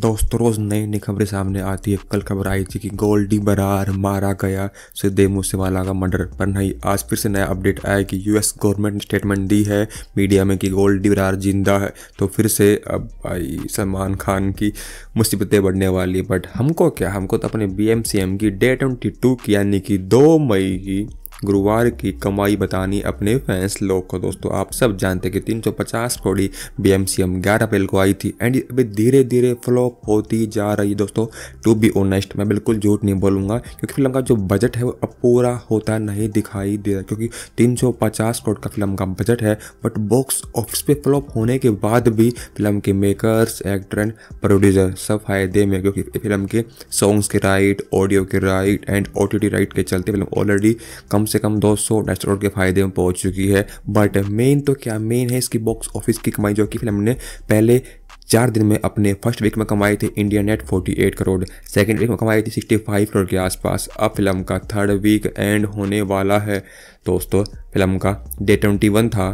दोस्तों रोज़ नई नई खबरें सामने आती है कल खबर आई थी कि गोल्डी बरार मारा गया सिद्धे मूसेवाला का मर्डर पर नहीं आज फिर से नया अपडेट आया कि यूएस गवर्नमेंट ने स्टेटमेंट दी है मीडिया में कि गोल्डी बरार जिंदा है तो फिर से अब भाई सलमान खान की मुसीबतें बढ़ने वाली बट हमको क्या हमको तो अपने बी की डेट ट्वेंटी की यानी कि दो मई की गुरुवार की कमाई बतानी अपने फैंस लोग को दोस्तों आप सब जानते कि 350 crore B M C M ग्यारह अप्रैल को आई थी एंड अभी धीरे धीरे फ्लॉप होती जा रही दोस्तों टू बी ओनेस्ट मैं बिल्कुल झूठ नहीं बोलूँगा क्योंकि फिल्म का जो बजट है वो अब पूरा होता नहीं दिखाई दे रहा क्योंकि 350 करोड़ का फिल्म का बजट है बट बॉक्स ऑफिस पे फ्लॉप होने के बाद भी फिल्म के मेकर्स एक्टर एंड प्रोड्यूसर सब फायदे में क्योंकि फिल्म के सॉन्ग्स के राइट ऑडियो के राइट एंड ओ राइट के चलते फिल्म ऑलरेडी कम से कम 200 डेस्टर करोड़ के फायदे में पहुंच चुकी है बट मेन तो क्या मेन है इसकी बॉक्स ऑफिस की कमाई जो कि फिल्म ने पहले चार दिन में अपने फर्स्ट वीक में कमाए थे India net 48 crore second week में कमाई थी 65 करोड़ के आसपास अब फिल्म का थर्ड वीक एंड होने वाला है दोस्तों फिल्म का डे ट्वेंटी था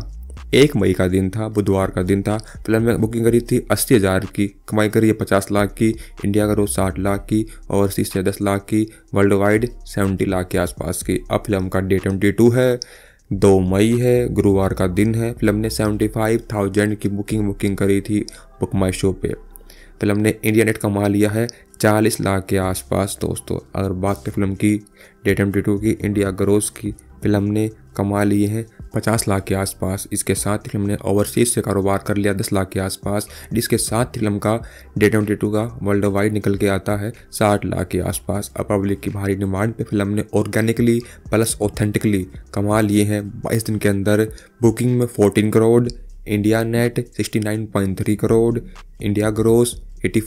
एक मई का दिन था बुधवार का दिन था फिलहाल ने बुकिंग करी थी अस्सी हज़ार की कमाई करी है पचास लाख की इंडिया का रोज साठ लाख की और सी से दस लाख की वर्ल्ड वाइड सेवेंटी लाख के आसपास की अब फिल्म का डे ट्वेंटी टू है दो मई है गुरुवार का दिन है फिल्म ने सेवेंटी फाइव थाउजेंड की बुकिंग बुकिंग करी थी बुक माई शो पे फिल्म ने इंडिया नेट कमा लिया है चालीस लाख के आसपास दोस्तों अगर बात करें फिल्म की डेट ट्वेंटी टू की इंडिया ग्रोस की फिल्म ने कमा लिए हैं पचास लाख के आसपास इसके साथ ही हमने ओवरसीज से कारोबार कर लिया दस लाख के आसपास जिसके साथ ही का डे ट्वेंटी टू का वर्ल्ड वाइड निकल के आता है साठ लाख के आसपास अब पब्लिक की भारी डिमांड पे फिल्म ने ऑर्गेनिकली प्लस ऑथेंटिकली कमा लिए हैं बाईस दिन के अंदर बुकिंग में fourteen crore India net sixty crore India gross eighty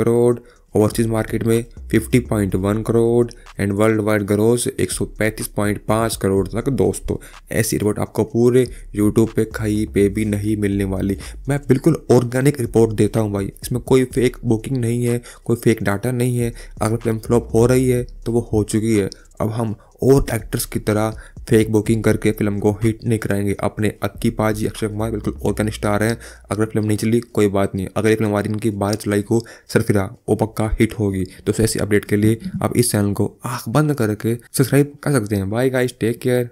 crore overseas market में 50.1 crore and worldwide gross 135.5 crore तक दोस्तों ऐसी रिपोर्ट आपको पूरे यूट्यूब पे कहीं पे भी नहीं मिलने वाली मैं बिल्कुल ऑर्गेनिक रिपोर्ट देता हूँ भाई इसमें कोई फेक बुकिंग नहीं है कोई फेक डाटा नहीं है अगर प्लेन फ्लॉप हो रही है तो वो हो चुकी है अब हम और एक्टर्स की तरह फेक बुकिंग करके फिल्म को हिट नहीं कराएंगे अपने अक्की पाजी अक्षय कुमार बिल्कुल ओपन स्टार हैं अगर फिल्म नहीं चली कोई बात नहीं अगर एक फिल्म हमारी इनकी बारह जुलाई को सरफिरा वो पक्का हिट होगी तो ऐसी अपडेट के लिए आप इस चैनल को आँख बंद करके सब्सक्राइब कर सकते हैं बाय गाइस टेक केयर